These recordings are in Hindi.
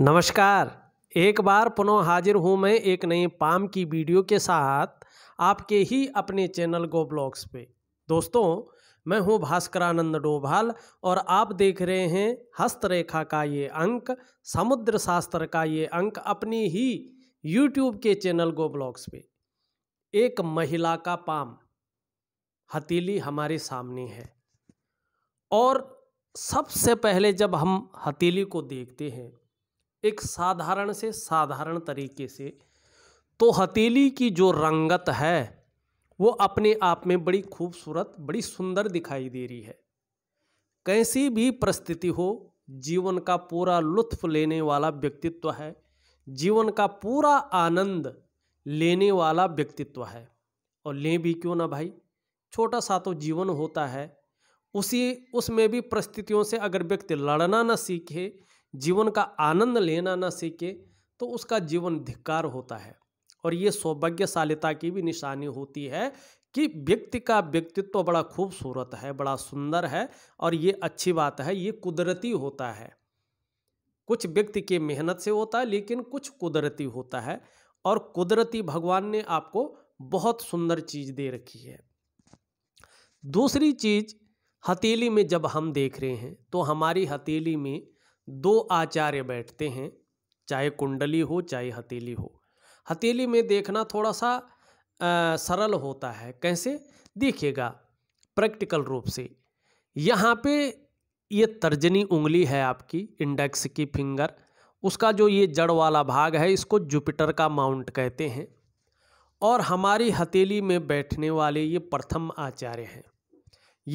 नमस्कार एक बार पुनः हाजिर हूँ मैं एक नए पाम की वीडियो के साथ आपके ही अपने चैनल गो ब्लॉग्स पे दोस्तों मैं हूँ भास्करानंद डोभाल और आप देख रहे हैं हस्तरेखा का ये अंक समुद्र शास्त्र का ये अंक अपनी ही यूट्यूब के चैनल गो ब्लॉग्स पे एक महिला का पाम हथेली हमारे सामने है और सबसे पहले जब हम हथेली को देखते हैं एक साधारण से साधारण तरीके से तो हथेली की जो रंगत है वो अपने आप में बड़ी खूबसूरत बड़ी सुंदर दिखाई दे रही है कैसी भी परिस्थिति हो जीवन का पूरा लुत्फ लेने वाला व्यक्तित्व है जीवन का पूरा आनंद लेने वाला व्यक्तित्व है और ले भी क्यों ना भाई छोटा सा तो जीवन होता है उसी उसमें भी परिस्थितियों से अगर व्यक्ति लड़ना ना सीखे जीवन का आनंद लेना न सीखे तो उसका जीवन धिक्कार होता है और ये सौभाग्यशालिता की भी निशानी होती है कि व्यक्ति का व्यक्तित्व तो बड़ा खूबसूरत है बड़ा सुंदर है और ये अच्छी बात है ये कुदरती होता है कुछ व्यक्ति के मेहनत से होता है लेकिन कुछ कुदरती होता है और कुदरती भगवान ने आपको बहुत सुंदर चीज़ दे रखी है दूसरी चीज़ हथेली में जब हम देख रहे हैं तो हमारी हथेली में दो आचार्य बैठते हैं चाहे कुंडली हो चाहे हथेली हो हथेली में देखना थोड़ा सा आ, सरल होता है कैसे देखिएगा प्रैक्टिकल रूप से यहाँ पे ये तर्जनी उंगली है आपकी इंडेक्स की फिंगर उसका जो ये जड़ वाला भाग है इसको जुपिटर का माउंट कहते हैं और हमारी हथेली में बैठने वाले ये प्रथम आचार्य हैं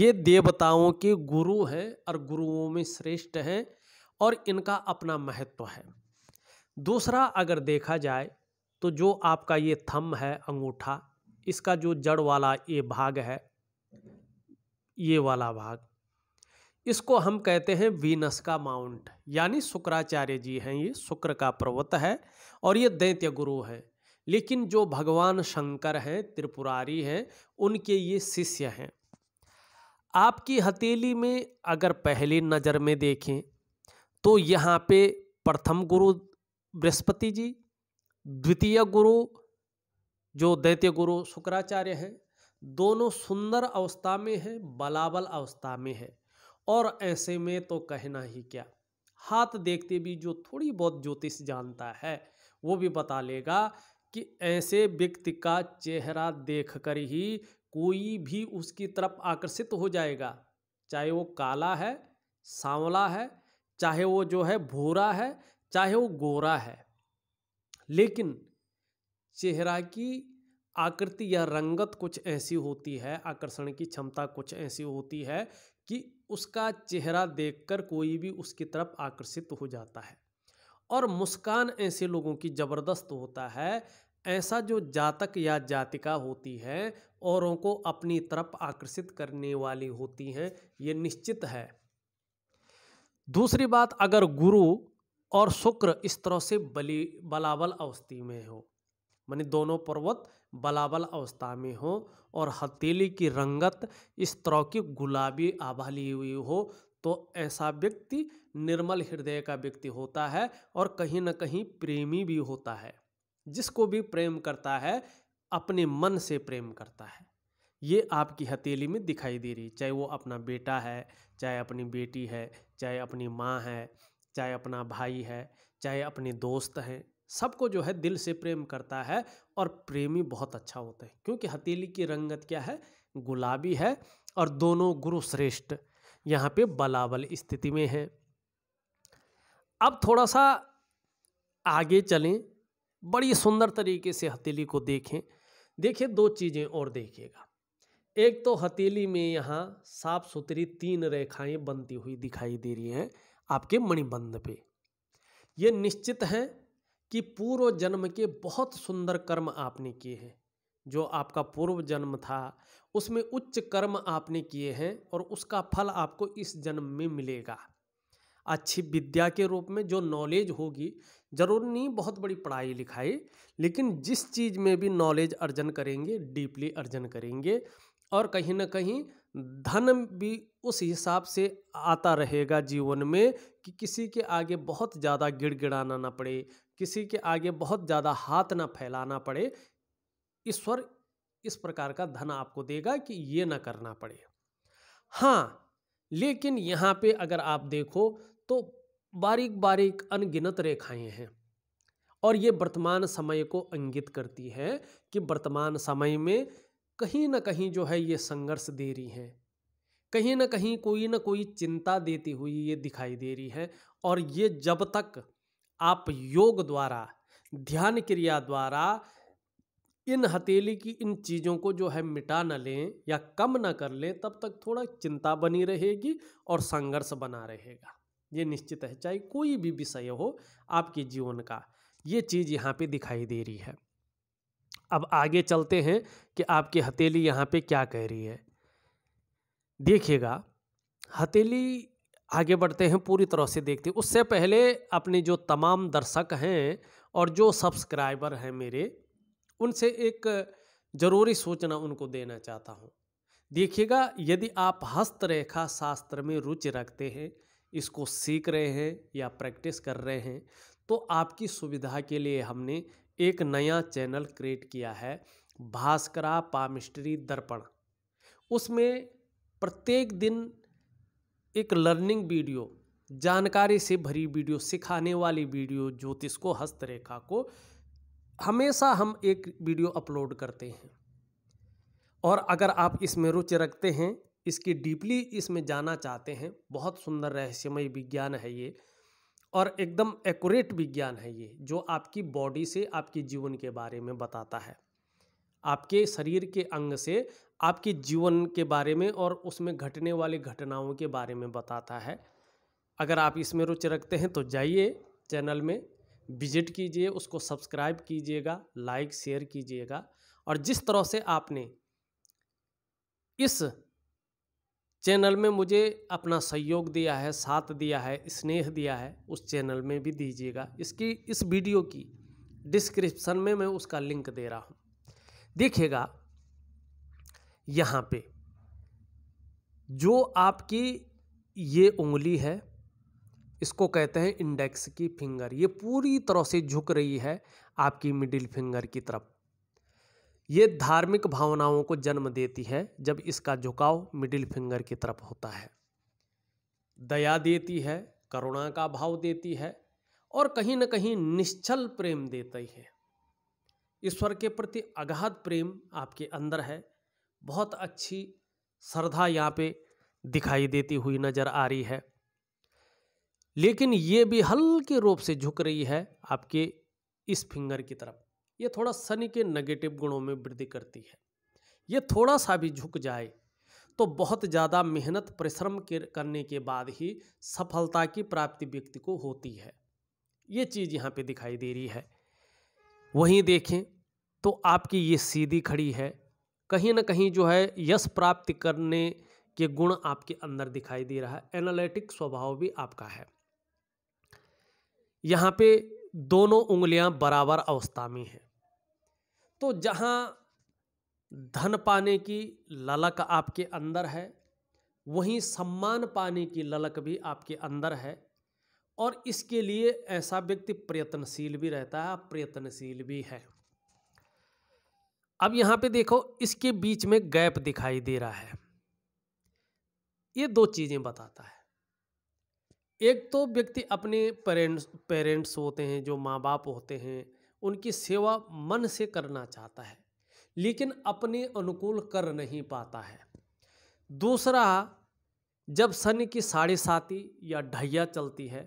ये देवताओं के गुरु हैं और गुरुओं में श्रेष्ठ हैं और इनका अपना महत्व है दूसरा अगर देखा जाए तो जो आपका ये थम है अंगूठा इसका जो जड़ वाला ये भाग है ये वाला भाग इसको हम कहते हैं वीनस का माउंट यानी शुक्राचार्य जी हैं ये शुक्र का पर्वत है और ये दैत्य गुरु हैं लेकिन जो भगवान शंकर हैं त्रिपुरारी हैं उनके ये शिष्य हैं आपकी हथेली में अगर पहली नज़र में देखें तो यहाँ पे प्रथम गुरु बृहस्पति जी द्वितीय गुरु जो दैत्य गुरु शुक्राचार्य हैं दोनों सुंदर अवस्था में हैं बलाबल अवस्था में है और ऐसे में तो कहना ही क्या हाथ देखते भी जो थोड़ी बहुत ज्योतिष जानता है वो भी बता लेगा कि ऐसे व्यक्ति का चेहरा देखकर ही कोई भी उसकी तरफ आकर्षित हो जाएगा चाहे वो काला है सांवला है चाहे वो जो है भूरा है चाहे वो गोरा है लेकिन चेहरा की आकृति या रंगत कुछ ऐसी होती है आकर्षण की क्षमता कुछ ऐसी होती है कि उसका चेहरा देखकर कोई भी उसकी तरफ आकर्षित हो जाता है और मुस्कान ऐसे लोगों की ज़बरदस्त होता है ऐसा जो जातक या जातिका होती है औरों को अपनी तरफ आकर्षित करने वाली होती हैं ये निश्चित है दूसरी बात अगर गुरु और शुक्र इस तरह से बली बलाबल अवस्थी में हो मानी दोनों पर्वत बलाबल अवस्था में हो और हथेली की रंगत इस तरह की गुलाबी आभाली हुई हो तो ऐसा व्यक्ति निर्मल हृदय का व्यक्ति होता है और कहीं ना कहीं प्रेमी भी होता है जिसको भी प्रेम करता है अपने मन से प्रेम करता है ये आपकी हथेली में दिखाई दे रही चाहे वो अपना बेटा है चाहे अपनी बेटी है चाहे अपनी माँ है चाहे अपना भाई है चाहे अपने दोस्त हैं सबको जो है दिल से प्रेम करता है और प्रेमी बहुत अच्छा होता है क्योंकि हथेली की रंगत क्या है गुलाबी है और दोनों गुरु श्रेष्ठ यहाँ पे बलाबल स्थिति में है अब थोड़ा सा आगे चलें बड़ी सुंदर तरीके से हथेली को देखें देखिए दो चीज़ें और देखिएगा एक तो हथेली में यहाँ साफ सुथरी तीन रेखाएं बनती हुई दिखाई दे रही हैं आपके मणिबंध पे ये निश्चित हैं कि पूर्व जन्म के बहुत सुंदर कर्म आपने किए हैं जो आपका पूर्व जन्म था उसमें उच्च कर्म आपने किए हैं और उसका फल आपको इस जन्म में मिलेगा अच्छी विद्या के रूप में जो नॉलेज होगी जरूर नहीं बहुत बड़ी पढ़ाई लिखाई लेकिन जिस चीज़ में भी नॉलेज अर्जन करेंगे डीपली अर्जन करेंगे और कहीं ना कहीं धन भी उस हिसाब से आता रहेगा जीवन में कि किसी के आगे बहुत ज़्यादा गिड़गिड़ाना ना पड़े किसी के आगे बहुत ज़्यादा हाथ ना फैलाना पड़े ईश्वर इस प्रकार का धन आपको देगा कि ये ना करना पड़े हाँ लेकिन यहाँ पे अगर आप देखो तो बारीक बारीक अनगिनत रेखाएं हैं और ये वर्तमान समय को अंगित करती है कि वर्तमान समय में कहीं ना कहीं जो है ये संघर्ष दे रही हैं कहीं ना कहीं कोई ना कोई चिंता देती हुई ये दिखाई दे रही है और ये जब तक आप योग द्वारा ध्यान क्रिया द्वारा इन हथेली की इन चीज़ों को जो है मिटा न लें या कम ना कर लें तब तक थोड़ा चिंता बनी रहेगी और संघर्ष बना रहेगा ये निश्चित है चाहे कोई भी विषय हो आपके जीवन का ये चीज़ यहाँ पे दिखाई दे रही है अब आगे चलते हैं कि आपकी हथेली यहाँ पे क्या कह रही है देखिएगा हथेली आगे बढ़ते हैं पूरी तरह से देखते हैं उससे पहले अपने जो तमाम दर्शक हैं और जो सब्सक्राइबर हैं मेरे उनसे एक ज़रूरी सूचना उनको देना चाहता हूँ देखिएगा यदि आप हस्तरेखा शास्त्र में रुचि रखते हैं इसको सीख रहे हैं या प्रैक्टिस कर रहे हैं तो आपकी सुविधा के लिए हमने एक नया चैनल क्रिएट किया है भास्करा पामिस्ट्री दर्पण उसमें प्रत्येक दिन एक लर्निंग वीडियो जानकारी से भरी वीडियो सिखाने वाली वीडियो ज्योतिष को हस्तरेखा को हमेशा हम एक वीडियो अपलोड करते हैं और अगर आप इसमें रुचि रखते हैं इसकी डीपली इसमें जाना चाहते हैं बहुत सुंदर रहस्यमय विज्ञान है ये और एकदम एक्यूरेट विज्ञान है ये जो आपकी बॉडी से आपके जीवन के बारे में बताता है आपके शरीर के अंग से आपके जीवन के बारे में और उसमें घटने वाली घटनाओं के बारे में बताता है अगर आप इसमें रुचि रखते हैं तो जाइए चैनल में विजिट कीजिए उसको सब्सक्राइब कीजिएगा लाइक शेयर कीजिएगा और जिस तरह से आपने इस चैनल में मुझे अपना सहयोग दिया है साथ दिया है स्नेह दिया है उस चैनल में भी दीजिएगा इसकी इस वीडियो की डिस्क्रिप्शन में मैं उसका लिंक दे रहा हूँ देखिएगा यहाँ पे जो आपकी ये उंगली है इसको कहते हैं इंडेक्स की फिंगर ये पूरी तरह से झुक रही है आपकी मिडिल फिंगर की तरफ ये धार्मिक भावनाओं को जन्म देती है जब इसका झुकाव मिडिल फिंगर की तरफ होता है दया देती है करुणा का भाव देती है और कहीं ना कहीं निश्चल प्रेम देती है ईश्वर के प्रति अगाध प्रेम आपके अंदर है बहुत अच्छी श्रद्धा यहाँ पे दिखाई देती हुई नज़र आ रही है लेकिन ये भी हल्के रूप से झुक रही है आपके इस फिंगर की तरफ ये थोड़ा शनि के नेगेटिव गुणों में वृद्धि करती है ये थोड़ा सा भी झुक जाए तो बहुत ज़्यादा मेहनत परिश्रम के करने के बाद ही सफलता की प्राप्ति व्यक्ति को होती है ये चीज़ यहाँ पे दिखाई दे रही है वहीं देखें तो आपकी ये सीधी खड़ी है कहीं ना कहीं जो है यश प्राप्त करने के गुण आपके अंदर दिखाई दे रहा है एनालिटिक स्वभाव भी आपका है यहाँ पे दोनों उंगलियां बराबर अवस्था में हैं तो जहां धन पाने की ललक आपके अंदर है वहीं सम्मान पाने की ललक भी आपके अंदर है और इसके लिए ऐसा व्यक्ति प्रयत्नशील भी रहता है प्रयत्नशील भी है अब यहाँ पे देखो इसके बीच में गैप दिखाई दे रहा है ये दो चीज़ें बताता है एक तो व्यक्ति अपने पेरेंट्स पेरेंट्स होते हैं जो माँ बाप होते हैं उनकी सेवा मन से करना चाहता है लेकिन अपने अनुकूल कर नहीं पाता है दूसरा जब शनि की साढ़े साती या ढैया चलती है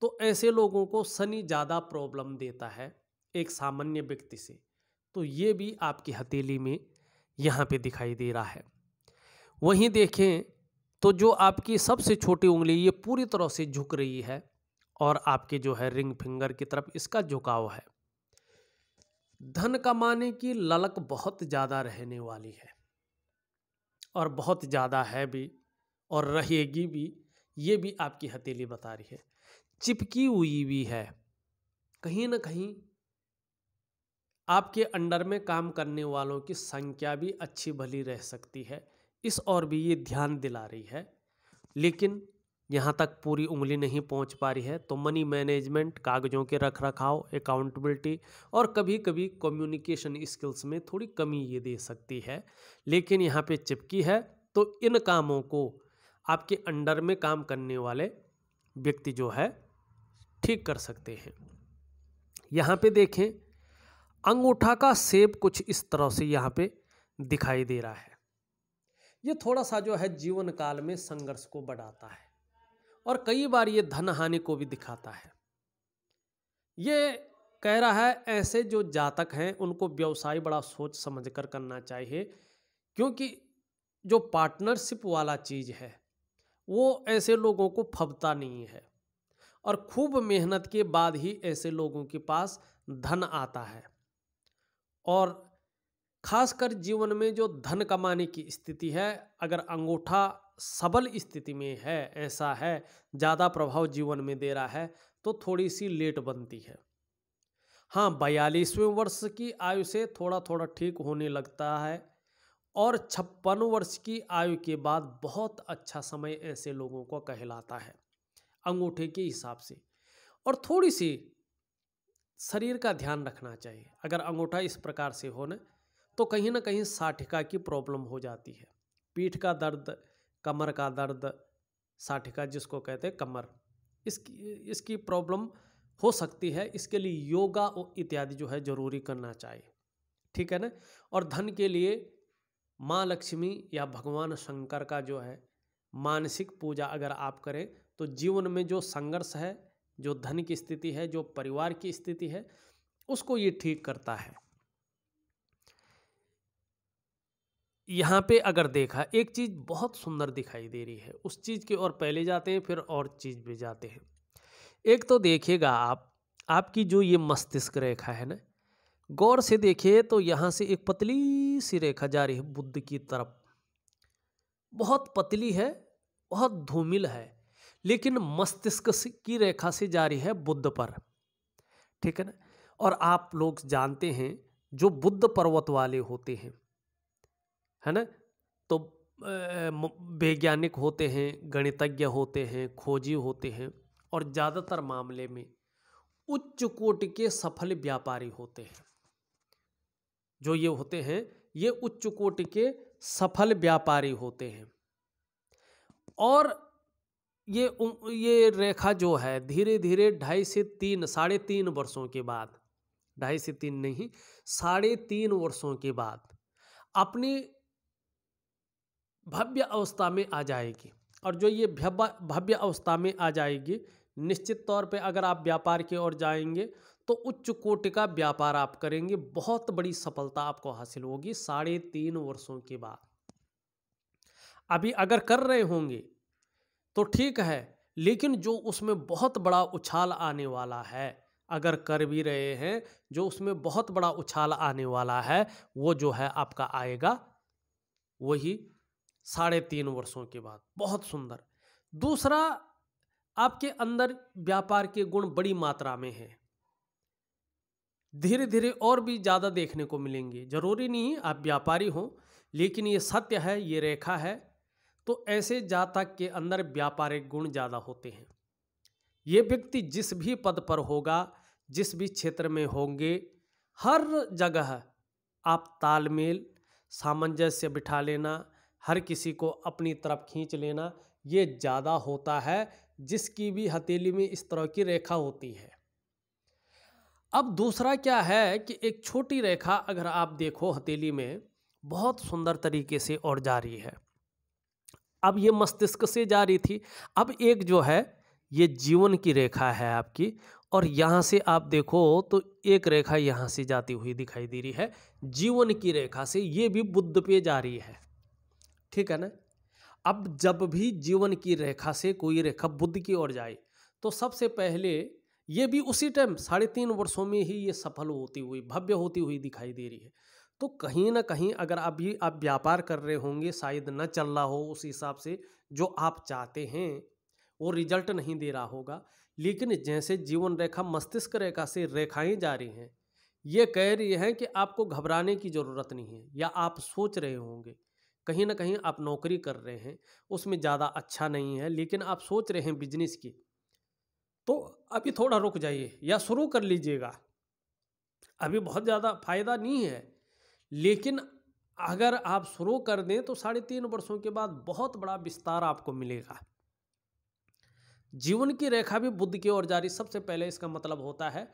तो ऐसे लोगों को शनि ज़्यादा प्रॉब्लम देता है एक सामान्य व्यक्ति से तो ये भी आपकी हथेली में यहाँ पे दिखाई दे रहा है वहीं देखें तो जो आपकी सबसे छोटी उंगली ये पूरी तरह से झुक रही है और आपके जो है रिंग फिंगर की तरफ इसका झुकाव है धन कमाने की ललक बहुत ज़्यादा रहने वाली है और बहुत ज़्यादा है भी और रहेगी भी ये भी आपकी हथेली बता रही है चिपकी हुई भी है कहीं ना कहीं आपके अंडर में काम करने वालों की संख्या भी अच्छी भली रह सकती है इस और भी ये ध्यान दिला रही है लेकिन यहाँ तक पूरी उंगली नहीं पहुँच पा रही है तो मनी मैनेजमेंट कागज़ों के रख रखाव अकाउंटबिलिटी और कभी कभी कम्युनिकेशन स्किल्स में थोड़ी कमी ये दे सकती है लेकिन यहाँ पे चिपकी है तो इन कामों को आपके अंडर में काम करने वाले व्यक्ति जो है ठीक कर सकते हैं यहाँ पे देखें अंगूठा का सेब कुछ इस तरह से यहाँ पे दिखाई दे रहा है ये थोड़ा सा जो है जीवन काल में संघर्ष को बढ़ाता है और कई बार ये धन हानि को भी दिखाता है ये कह रहा है ऐसे जो जातक हैं उनको व्यवसाय बड़ा सोच समझ कर करना चाहिए क्योंकि जो पार्टनरशिप वाला चीज़ है वो ऐसे लोगों को फबता नहीं है और खूब मेहनत के बाद ही ऐसे लोगों के पास धन आता है और खासकर जीवन में जो धन कमाने की स्थिति है अगर अंगूठा सबल स्थिति में है ऐसा है ज़्यादा प्रभाव जीवन में दे रहा है तो थोड़ी सी लेट बनती है हाँ बयालीसवें वर्ष की आयु से थोड़ा थोड़ा ठीक होने लगता है और छप्पन वर्ष की आयु के बाद बहुत अच्छा समय ऐसे लोगों को कहलाता है अंगूठे के हिसाब से और थोड़ी सी शरीर का ध्यान रखना चाहिए अगर अंगूठा इस प्रकार से हो ना तो कहीं ना कहीं साठिका की प्रॉब्लम हो जाती है पीठ का दर्द कमर का दर्द साठिका जिसको कहते हैं कमर इसकी इसकी प्रॉब्लम हो सकती है इसके लिए योगा इत्यादि जो है जरूरी करना चाहिए ठीक है ना और धन के लिए माँ लक्ष्मी या भगवान शंकर का जो है मानसिक पूजा अगर आप करें तो जीवन में जो संघर्ष है जो धन की स्थिति है जो परिवार की स्थिति है उसको ये ठीक करता है यहाँ पे अगर देखा एक चीज़ बहुत सुंदर दिखाई दे रही है उस चीज़ की ओर पहले जाते हैं फिर और चीज़ भी जाते हैं एक तो देखिएगा आप आपकी जो ये मस्तिष्क रेखा है ना गौर से देखिए तो यहाँ से एक पतली सी रेखा जा रही है बुद्ध की तरफ बहुत पतली है बहुत धूमिल है लेकिन मस्तिष्क की रेखा से जा रही है बुद्ध पर ठीक है ना और आप लोग जानते हैं जो बुद्ध पर्वत वाले होते हैं है ना तो वैज्ञानिक होते हैं गणितज्ञ होते हैं खोजी होते हैं और ज़्यादातर मामले में उच्च कोटि के सफल व्यापारी होते हैं जो ये होते हैं ये उच्च कोटि के सफल व्यापारी होते हैं और ये ये रेखा जो है धीरे धीरे ढाई से तीन साढ़े तीन वर्षों के बाद ढाई से तीन नहीं साढ़े तीन वर्षों के बाद अपने भव्य अवस्था में आ जाएगी और जो ये भव्य अवस्था में आ जाएगी निश्चित तौर पे अगर आप व्यापार की ओर जाएंगे तो उच्च कोटि का व्यापार आप करेंगे बहुत बड़ी सफलता आपको हासिल होगी साढ़े तीन वर्षों के बाद अभी अगर कर रहे होंगे तो ठीक है लेकिन जो उसमें बहुत बड़ा उछाल आने वाला है अगर कर भी रहे हैं जो उसमें बहुत बड़ा उछाल आने वाला है वो जो है आपका आएगा वही साढ़े तीन वर्षों के बाद बहुत सुंदर दूसरा आपके अंदर व्यापार के गुण बड़ी मात्रा में हैं धीरे धीरे और भी ज़्यादा देखने को मिलेंगे जरूरी नहीं आप व्यापारी हों लेकिन ये सत्य है ये रेखा है तो ऐसे जातक के अंदर व्यापारिक गुण ज़्यादा होते हैं ये व्यक्ति जिस भी पद पर होगा जिस भी क्षेत्र में होंगे हर जगह आप तालमेल सामंजस्य बिठा लेना हर किसी को अपनी तरफ खींच लेना ये ज़्यादा होता है जिसकी भी हथेली में इस तरह की रेखा होती है अब दूसरा क्या है कि एक छोटी रेखा अगर आप देखो हथेली में बहुत सुंदर तरीके से और जा रही है अब ये मस्तिष्क से जा रही थी अब एक जो है ये जीवन की रेखा है आपकी और यहाँ से आप देखो तो एक रेखा यहाँ से जाती हुई दिखाई दे रही है जीवन की रेखा से ये भी बुद्ध पे जा रही है ठीक है ना अब जब भी जीवन की रेखा से कोई रेखा बुद्ध की ओर जाए तो सबसे पहले ये भी उसी टाइम साढ़े तीन वर्षों में ही ये सफल होती हुई भव्य होती हुई दिखाई दे रही है तो कहीं ना कहीं अगर अभी आप व्यापार कर रहे होंगे शायद न चल रहा हो उस हिसाब से जो आप चाहते हैं वो रिजल्ट नहीं दे रहा होगा लेकिन जैसे जीवन रेखा मस्तिष्क रेखा से रेखाएं जा रही हैं ये कह रही हैं कि आपको घबराने की ज़रूरत नहीं है या आप सोच रहे होंगे कहीं ना कहीं आप नौकरी कर रहे हैं उसमें ज़्यादा अच्छा नहीं है लेकिन आप सोच रहे हैं बिजनेस की तो अभी थोड़ा रुक जाइए या शुरू कर लीजिएगा अभी बहुत ज़्यादा फायदा नहीं है लेकिन अगर आप शुरू कर दें तो साढ़े तीन वर्षों के बाद बहुत बड़ा विस्तार आपको मिलेगा जीवन की रेखा भी बुद्ध की ओर जारी सबसे पहले इसका मतलब होता है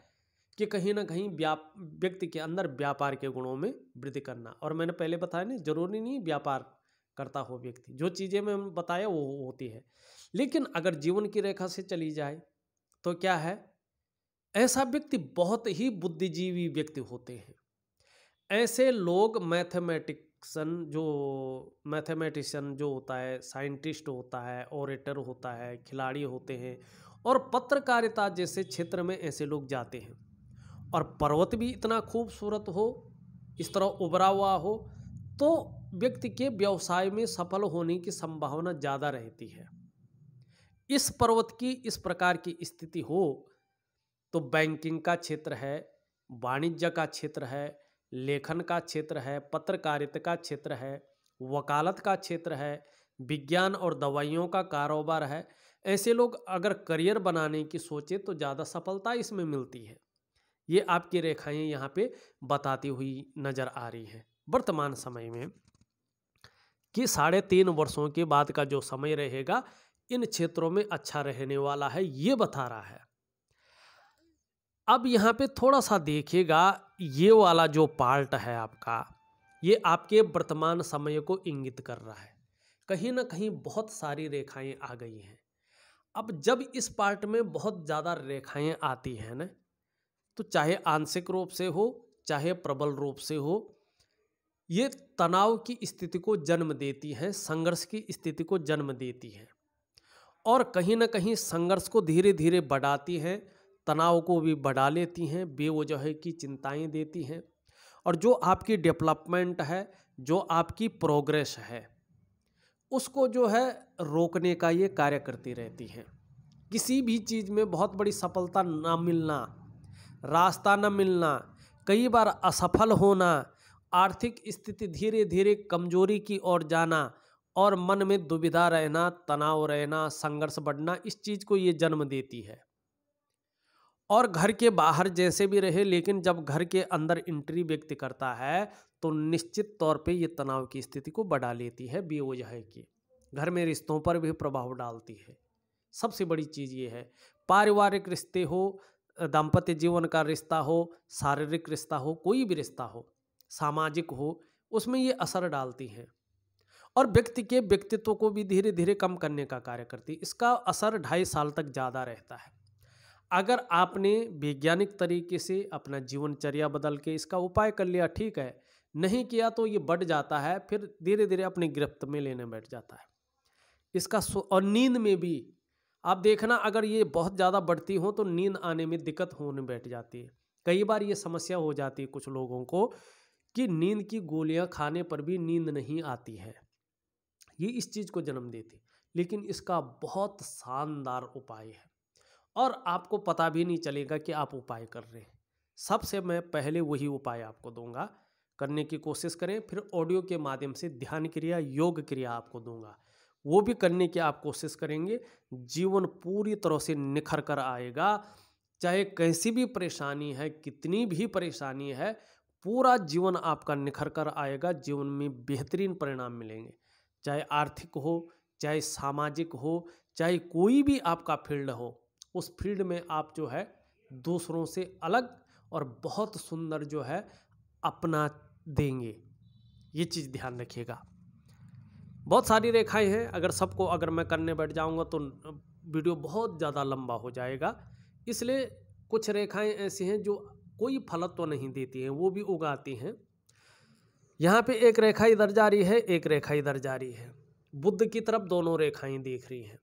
कि कहीं ना कहीं व्याप व्यक्ति के अंदर व्यापार के गुणों में वृद्धि करना और मैंने पहले बताया नहीं जरूरी नहीं व्यापार करता हो व्यक्ति जो चीज़ें मैं बताया वो होती है लेकिन अगर जीवन की रेखा से चली जाए तो क्या है ऐसा व्यक्ति बहुत ही बुद्धिजीवी व्यक्ति होते हैं ऐसे लोग मैथमेटिक्सन जो मैथमेटिशन जो होता है साइंटिस्ट होता है ऑरेटर होता है खिलाड़ी होते हैं और पत्रकारिता जैसे क्षेत्र में ऐसे लोग जाते हैं और पर्वत भी इतना खूबसूरत हो इस तरह उभरा हुआ हो तो व्यक्ति के व्यवसाय में सफल होने की संभावना ज़्यादा रहती है इस पर्वत की इस प्रकार की स्थिति हो तो बैंकिंग का क्षेत्र है वाणिज्य का क्षेत्र है लेखन का क्षेत्र है पत्रकारिता का क्षेत्र है वकालत का क्षेत्र है विज्ञान और दवाइयों का कारोबार है ऐसे लोग अगर करियर बनाने की सोचे तो ज़्यादा सफलता इसमें मिलती है ये आपकी रेखाएं यहाँ पे बताती हुई नज़र आ रही हैं वर्तमान समय में कि साढ़े तीन वर्षों के बाद का जो समय रहेगा इन क्षेत्रों में अच्छा रहने वाला है ये बता रहा है अब यहाँ पे थोड़ा सा देखिएगा ये वाला जो पार्ट है आपका ये आपके वर्तमान समय को इंगित कर रहा है कहीं ना कहीं बहुत सारी रेखाएं आ गई हैं अब जब इस पार्ट में बहुत ज़्यादा रेखाएं आती हैं ना तो चाहे आंशिक रूप से हो चाहे प्रबल रूप से हो ये तनाव की स्थिति को जन्म देती हैं संघर्ष की स्थिति को जन्म देती हैं और कहीं ना कहीं संघर्ष को धीरे धीरे बढ़ाती हैं तनाव को भी बढ़ा लेती हैं बेवजह की चिंताएं देती हैं और जो आपकी डेवलपमेंट है जो आपकी प्रोग्रेस है उसको जो है रोकने का ये कार्य करती रहती हैं किसी भी चीज़ में बहुत बड़ी सफलता ना मिलना रास्ता न मिलना कई बार असफल होना आर्थिक स्थिति धीरे धीरे कमजोरी की ओर जाना और मन में दुविधा रहना तनाव रहना संघर्ष बढ़ना इस चीज़ को ये जन्म देती है और घर के बाहर जैसे भी रहे लेकिन जब घर के अंदर एंट्री व्यक्ति करता है तो निश्चित तौर पे ये तनाव की स्थिति को बढ़ा लेती है बेवजह की घर में रिश्तों पर भी प्रभाव डालती है सबसे बड़ी चीज़ ये है पारिवारिक रिश्ते हो दाम्पत्य जीवन का रिश्ता हो शारीरिक रिश्ता हो कोई भी रिश्ता हो सामाजिक हो उसमें ये असर डालती हैं और व्यक्ति के व्यक्तित्व को भी धीरे धीरे कम करने का कार्य करती है इसका असर ढाई साल तक ज़्यादा रहता है अगर आपने वैज्ञानिक तरीके से अपना जीवनचर्या बदल के इसका उपाय कर लिया ठीक है नहीं किया तो ये बढ़ जाता है फिर धीरे धीरे अपनी गिरफ्त में लेने बैठ जाता है इसका और नींद में भी आप देखना अगर ये बहुत ज़्यादा बढ़ती हो तो नींद आने में दिक्कत होने बैठ जाती है कई बार ये समस्या हो जाती है कुछ लोगों को कि नींद की गोलियां खाने पर भी नींद नहीं आती है ये इस चीज़ को जन्म देती लेकिन इसका बहुत शानदार उपाय है और आपको पता भी नहीं चलेगा कि आप उपाय कर रहे हैं सबसे मैं पहले वही उपाय आपको दूंगा करने की कोशिश करें फिर ऑडियो के माध्यम से ध्यान क्रिया योग क्रिया आपको दूंगा वो भी करने की आप कोशिश करेंगे जीवन पूरी तरह से निखर कर आएगा चाहे कैसी भी परेशानी है कितनी भी परेशानी है पूरा जीवन आपका निखर कर आएगा जीवन में बेहतरीन परिणाम मिलेंगे चाहे आर्थिक हो चाहे सामाजिक हो चाहे कोई भी आपका फील्ड हो उस फील्ड में आप जो है दूसरों से अलग और बहुत सुंदर जो है अपना देंगे ये चीज़ ध्यान रखिएगा बहुत सारी रेखाएं हैं अगर सबको अगर मैं करने बैठ जाऊँगा तो वीडियो बहुत ज़्यादा लंबा हो जाएगा इसलिए कुछ रेखाएं ऐसी हैं जो कोई फलत्व तो नहीं देती हैं वो भी उगाती हैं यहाँ पे एक रेखा इधर जा रही है एक रेखा इधर जा रही है बुद्ध की तरफ दोनों रेखाएं देख रही हैं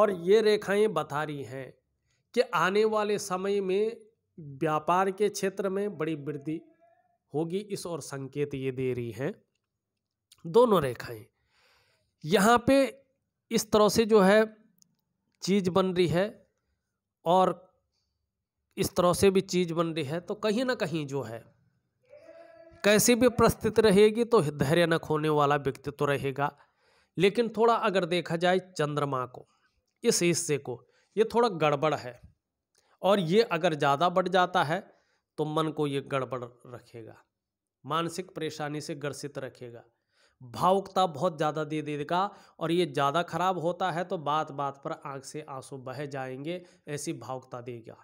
और ये रेखाएं बता रही हैं कि आने वाले समय में व्यापार के क्षेत्र में बड़ी वृद्धि होगी इस और संकेत ये दे रही हैं दोनों रेखाएं यहाँ पे इस तरह से जो है चीज़ बन रही है और इस तरह से भी चीज़ बन रही है तो कहीं ना कहीं जो है कैसी भी प्रस्थिति रहेगी तो धैर्य न खोने वाला व्यक्ति तो रहेगा लेकिन थोड़ा अगर देखा जाए चंद्रमा को इस हिस्से को ये थोड़ा गड़बड़ है और ये अगर ज़्यादा बढ़ जाता है तो मन को ये गड़बड़ रखेगा मानसिक परेशानी से ग्रसित रखेगा भावुकता बहुत ज़्यादा दे देगा और ये ज़्यादा खराब होता है तो बात बात पर आँख से आंसू बह जाएंगे ऐसी भावुकता देगा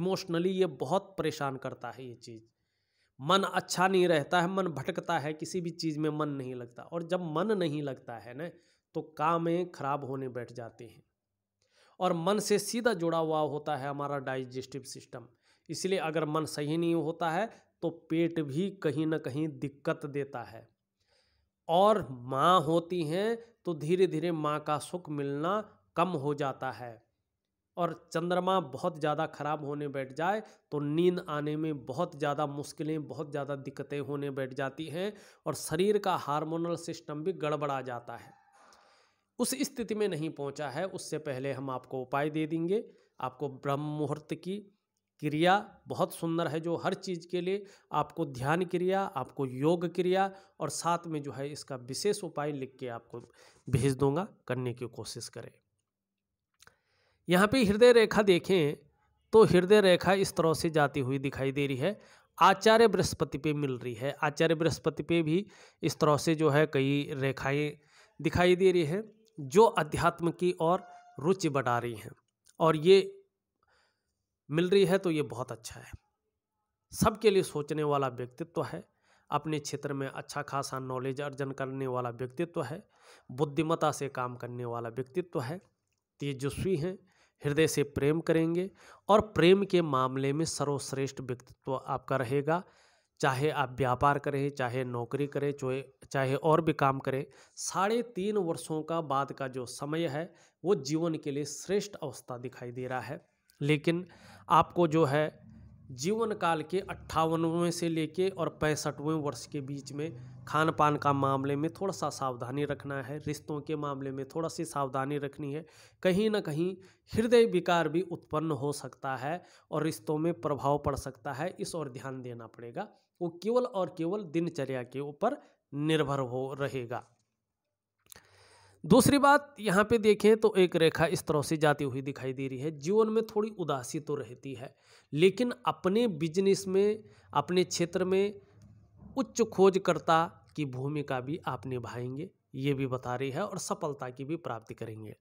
इमोशनली ये बहुत परेशान करता है ये चीज़ मन अच्छा नहीं रहता है मन भटकता है किसी भी चीज़ में मन नहीं लगता और जब मन नहीं लगता है न तो कामें खराब होने बैठ जाते हैं और मन से सीधा जुड़ा हुआ होता है हमारा डाइजेस्टिव सिस्टम इसलिए अगर मन सही नहीं होता है तो पेट भी कहीं ना कहीं दिक्कत देता है और माँ होती हैं तो धीरे धीरे माँ का सुख मिलना कम हो जाता है और चंद्रमा बहुत ज़्यादा ख़राब होने बैठ जाए तो नींद आने में बहुत ज़्यादा मुश्किलें बहुत ज़्यादा दिक्कतें होने बैठ जाती हैं और शरीर का हार्मोनल सिस्टम भी गड़बड़ा जाता है उस स्थिति में नहीं पहुंचा है उससे पहले हम आपको उपाय दे देंगे आपको ब्रह्म मुहूर्त की क्रिया बहुत सुंदर है जो हर चीज़ के लिए आपको ध्यान क्रिया आपको योग क्रिया और साथ में जो है इसका विशेष उपाय लिख के आपको भेज दूंगा करने की कोशिश करें यहाँ पे हृदय रेखा देखें तो हृदय रेखा इस तरह से जाती हुई दिखाई दे रही है आचार्य बृहस्पति पे मिल रही है आचार्य बृहस्पति पे भी इस तरह से जो है कई रेखाएँ दिखाई दे रही हैं जो अध्यात्म की ओर रुचि बढ़ा रही हैं और ये मिल रही है तो ये बहुत अच्छा है सबके लिए सोचने वाला व्यक्तित्व है अपने क्षेत्र में अच्छा खासा नॉलेज अर्जन करने वाला व्यक्तित्व है बुद्धिमता से काम करने वाला व्यक्तित्व है तेजस्वी हैं हृदय से प्रेम करेंगे और प्रेम के मामले में सर्वश्रेष्ठ व्यक्तित्व आपका रहेगा चाहे आप व्यापार करें चाहे नौकरी करें चाहे चाहे और भी काम करें साढ़े तीन वर्षों का बाद का जो समय है वो जीवन के लिए श्रेष्ठ अवस्था दिखाई दे रहा है लेकिन आपको जो है जीवन काल के अट्ठावनवें से लेके और पैंसठवें वर्ष के बीच में खान पान का मामले में थोड़ा सा सावधानी रखना है रिश्तों के मामले में थोड़ा सी सावधानी रखनी है कहीं ना कहीं हृदय विकार भी उत्पन्न हो सकता है और रिश्तों में प्रभाव पड़ सकता है इस ओर ध्यान देना पड़ेगा वो केवल और केवल दिनचर्या के ऊपर निर्भर हो रहेगा दूसरी बात यहाँ पे देखें तो एक रेखा इस तरह से जाती हुई दिखाई दे रही है जीवन में थोड़ी उदासी तो रहती है लेकिन अपने बिजनेस में अपने क्षेत्र में उच्च खोजकर्ता की भूमिका भी आप निभाएंगे ये भी बता रही है और सफलता की भी प्राप्ति करेंगे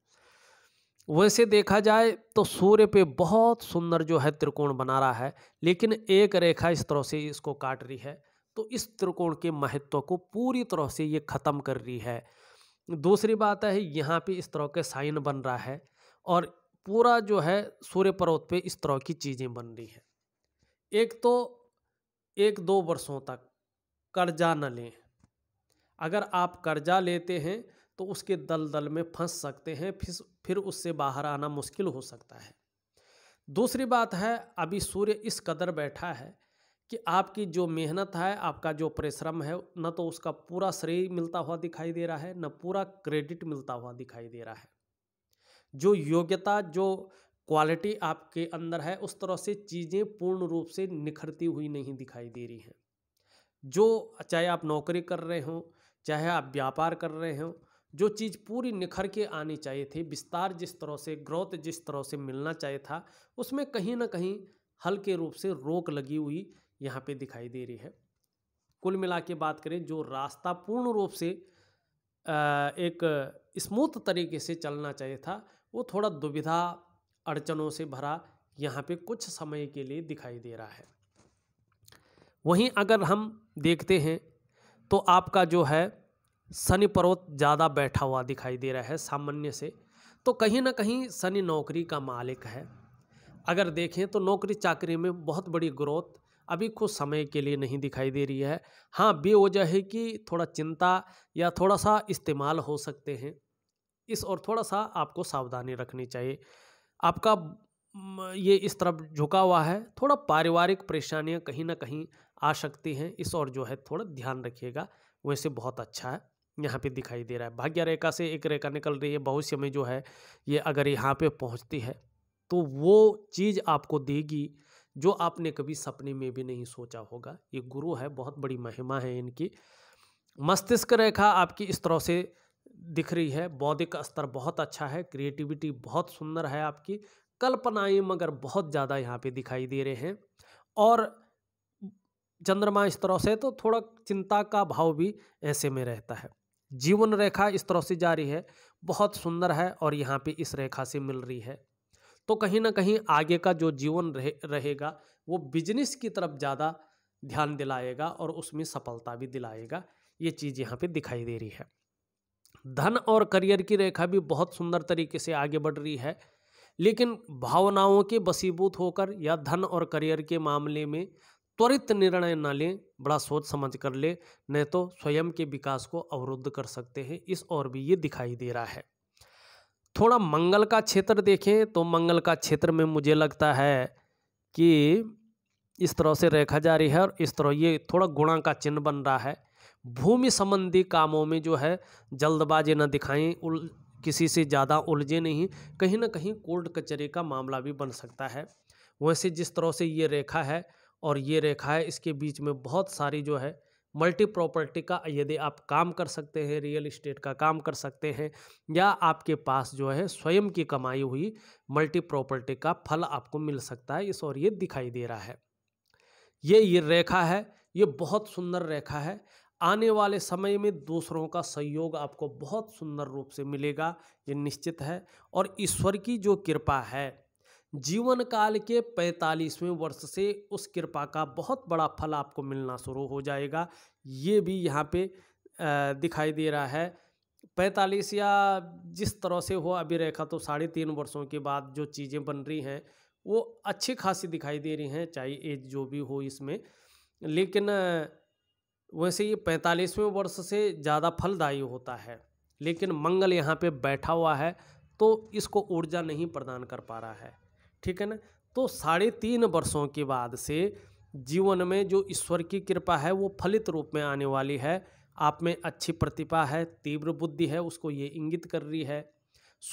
वैसे देखा जाए तो सूर्य पे बहुत सुंदर जो है त्रिकोण बना रहा है लेकिन एक रेखा इस तरह से इसको काट रही है तो इस त्रिकोण के महत्व को पूरी तरह से ये ख़त्म कर रही है दूसरी बात है यहाँ पे इस तरह के साइन बन रहा है और पूरा जो है सूर्य पर्वत पे इस तरह की चीज़ें बन रही हैं एक तो एक दो वर्षों तक कर्जा न लें अगर आप कर्जा लेते हैं तो उसके दलदल में फंस सकते हैं फिर फिर उससे बाहर आना मुश्किल हो सकता है दूसरी बात है अभी सूर्य इस कदर बैठा है कि आपकी जो मेहनत है आपका जो परिश्रम है न तो उसका पूरा श्रेय मिलता हुआ दिखाई दे रहा है न पूरा क्रेडिट मिलता हुआ दिखाई दे रहा है जो योग्यता जो क्वालिटी आपके अंदर है उस तरह से चीज़ें पूर्ण रूप से निखरती हुई नहीं दिखाई दे रही हैं जो चाहे आप नौकरी कर रहे हों चाहे आप व्यापार कर रहे हों जो चीज़ पूरी निखर के आनी चाहिए थी विस्तार जिस तरह से ग्रोथ जिस तरह से मिलना चाहिए था उसमें कहीं ना कहीं हल्के रूप से रोक लगी हुई यहाँ पे दिखाई दे रही है कुल मिला के बात करें जो रास्ता पूर्ण रूप से एक स्मूथ तरीके से चलना चाहिए था वो थोड़ा दुविधा अड़चनों से भरा यहाँ पे कुछ समय के लिए दिखाई दे रहा है वहीं अगर हम देखते हैं तो आपका जो है शनि पर्वत ज़्यादा बैठा हुआ दिखाई दे रहा है सामान्य से तो कहीं ना कहीं शनि नौकरी का मालिक है अगर देखें तो नौकरी चाकरी में बहुत बड़ी ग्रोथ अभी कुछ समय के लिए नहीं दिखाई दे रही है हाँ बेवजह है कि थोड़ा चिंता या थोड़ा सा इस्तेमाल हो सकते हैं इस और थोड़ा सा आपको सावधानी रखनी चाहिए आपका ये इस तरफ झुका हुआ है थोड़ा पारिवारिक परेशानियाँ कहीं ना कहीं आ सकती हैं इस और जो है थोड़ा ध्यान रखिएगा वैसे बहुत अच्छा है यहाँ पे दिखाई दे रहा है भाग्य रेखा से एक रेखा निकल रही है भविष्य में जो है ये अगर यहाँ पे पहुँचती है तो वो चीज़ आपको देगी जो आपने कभी सपने में भी नहीं सोचा होगा ये गुरु है बहुत बड़ी महिमा है इनकी मस्तिष्क रेखा आपकी इस तरह से दिख रही है बौद्धिक स्तर बहुत अच्छा है क्रिएटिविटी बहुत सुंदर है आपकी कल्पनाएं मगर बहुत ज़्यादा यहाँ पे दिखाई दे रहे हैं और चंद्रमा इस तरह से तो थोड़ा चिंता का भाव भी ऐसे में रहता है जीवन रेखा इस तरह से जारी है बहुत सुंदर है और यहाँ पे इस रेखा से मिल रही है तो कहीं ना कहीं आगे का जो जीवन रहे रहेगा वो बिजनेस की तरफ ज़्यादा ध्यान दिलाएगा और उसमें सफलता भी दिलाएगा ये चीज़ यहाँ पे दिखाई दे रही है धन और करियर की रेखा भी बहुत सुंदर तरीके से आगे बढ़ रही है लेकिन भावनाओं के बसीबूत होकर या धन और करियर के मामले में त्वरित निर्णय न लें बड़ा सोच समझ कर लें नहीं तो स्वयं के विकास को अवरुद्ध कर सकते हैं इस और भी ये दिखाई दे रहा है थोड़ा मंगल का क्षेत्र देखें तो मंगल का क्षेत्र में मुझे लगता है कि इस तरह से रेखा जा रही है और इस तरह ये थोड़ा गुणा का चिन्ह बन रहा है भूमि संबंधी कामों में जो है जल्दबाजी न दिखाएं उल किसी से ज़्यादा उलझे नहीं कहीं ना कहीं कोर्ट कचहरी का मामला भी बन सकता है वैसे जिस तरह से ये रेखा है और ये रेखा है इसके बीच में बहुत सारी जो है मल्टी प्रॉपर्टी का यदि आप काम कर सकते हैं रियल इस्टेट का काम कर सकते हैं या आपके पास जो है स्वयं की कमाई हुई मल्टी प्रॉपर्टी का फल आपको मिल सकता है इस और ये दिखाई दे रहा है ये ये रेखा है ये बहुत सुंदर रेखा है आने वाले समय में दूसरों का सहयोग आपको बहुत सुंदर रूप से मिलेगा ये निश्चित है और ईश्वर की जो कृपा है जीवन काल के पैंतालीसवें वर्ष से उस कृपा का बहुत बड़ा फल आपको मिलना शुरू हो जाएगा ये भी यहाँ पे दिखाई दे रहा है पैंतालीस या जिस तरह से हो अभी रेखा तो साढ़े तीन वर्षों के बाद जो चीज़ें बन रही हैं वो अच्छी खासी दिखाई दे रही हैं चाहे एज जो भी हो इसमें लेकिन वैसे ये पैंतालीसवें वर्ष से ज़्यादा फलदायी होता है लेकिन मंगल यहाँ पे बैठा हुआ है तो इसको ऊर्जा नहीं प्रदान कर पा रहा है ठीक है ना तो साढ़े तीन वर्षों के बाद से जीवन में जो ईश्वर की कृपा है वो फलित रूप में आने वाली है आप में अच्छी प्रतिभा है तीव्र बुद्धि है उसको ये इंगित कर रही है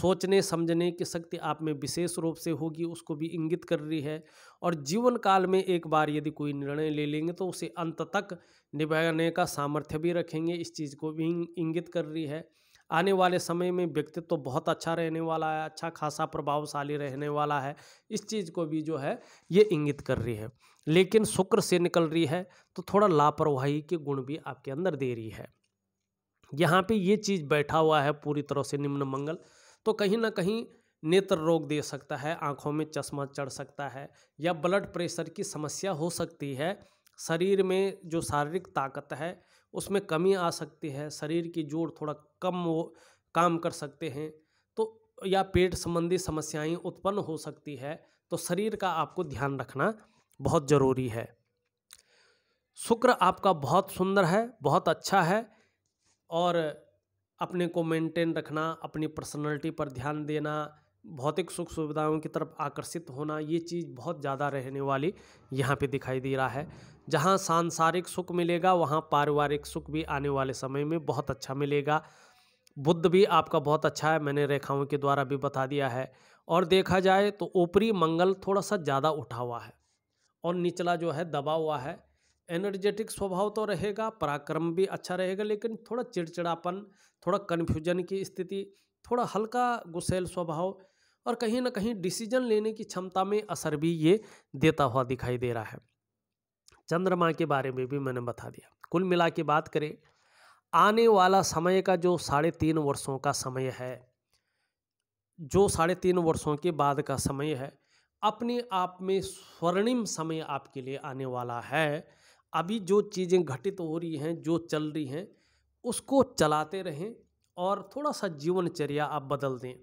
सोचने समझने की शक्ति आप में विशेष रूप से होगी उसको भी इंगित कर रही है और जीवन काल में एक बार यदि कोई निर्णय ले लेंगे तो उसे अंत तक निभाने का सामर्थ्य भी रखेंगे इस चीज़ को भी इंगित कर रही है आने वाले समय में व्यक्तित्व तो बहुत अच्छा रहने वाला है अच्छा खासा प्रभावशाली रहने वाला है इस चीज़ को भी जो है ये इंगित कर रही है लेकिन शुक्र से निकल रही है तो थोड़ा लापरवाही के गुण भी आपके अंदर दे रही है यहाँ पे ये चीज़ बैठा हुआ है पूरी तरह से निम्न मंगल तो कहीं ना कहीं नेत्र रोग दे सकता है आँखों में चश्मा चढ़ सकता है या ब्लड प्रेशर की समस्या हो सकती है शरीर में जो शारीरिक ताकत है उसमें कमी आ सकती है शरीर की जोड़ थोड़ा कम वो काम कर सकते हैं तो या पेट संबंधी समस्याएं उत्पन्न हो सकती है तो शरीर का आपको ध्यान रखना बहुत ज़रूरी है शुक्र आपका बहुत सुंदर है बहुत अच्छा है और अपने को मेंटेन रखना अपनी पर्सनालिटी पर ध्यान देना भौतिक सुख सुविधाओं की तरफ आकर्षित होना ये चीज़ बहुत ज़्यादा रहने वाली यहाँ पे दिखाई दे रहा है जहाँ सांसारिक सुख मिलेगा वहाँ पारिवारिक सुख भी आने वाले समय में बहुत अच्छा मिलेगा बुद्ध भी आपका बहुत अच्छा है मैंने रेखाओं के द्वारा भी बता दिया है और देखा जाए तो ऊपरी मंगल थोड़ा सा ज़्यादा उठा हुआ है और निचला जो है दबा हुआ है एनर्जेटिक स्वभाव तो रहेगा पराक्रम भी अच्छा रहेगा लेकिन थोड़ा चिड़चिड़ापन थोड़ा कन्फ्यूजन की स्थिति थोड़ा हल्का गुस्सेल स्वभाव और कहीं ना कहीं डिसीजन लेने की क्षमता में असर भी ये देता हुआ दिखाई दे रहा है चंद्रमा के बारे में भी मैंने बता दिया कुल मिला के बात करें आने वाला समय का जो साढ़े तीन वर्षों का समय है जो साढ़े तीन वर्षों के बाद का समय है अपने आप में स्वर्णिम समय आपके लिए आने वाला है अभी जो चीज़ें घटित हो रही हैं जो चल रही हैं उसको चलाते रहें और थोड़ा सा जीवनचर्या आप बदल दें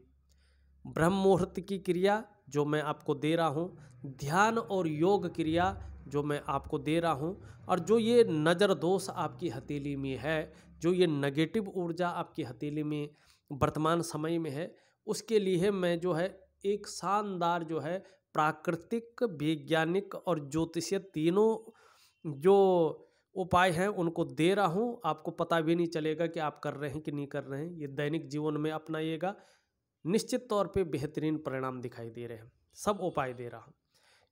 ब्रह्म मुहूर्त की क्रिया जो मैं आपको दे रहा हूँ ध्यान और योग क्रिया जो मैं आपको दे रहा हूँ और जो ये नज़र दोष आपकी हथेली में है जो ये नेगेटिव ऊर्जा आपकी हथेली में वर्तमान समय में है उसके लिए मैं जो है एक शानदार जो है प्राकृतिक वैज्ञानिक और ज्योतिषीय तीनों जो उपाय हैं उनको दे रहा हूँ आपको पता भी नहीं चलेगा कि आप कर रहे हैं कि नहीं कर रहे हैं ये दैनिक जीवन में अपनाइएगा निश्चित तौर पे बेहतरीन परिणाम दिखाई दे रहे हैं सब उपाय दे रहा हूँ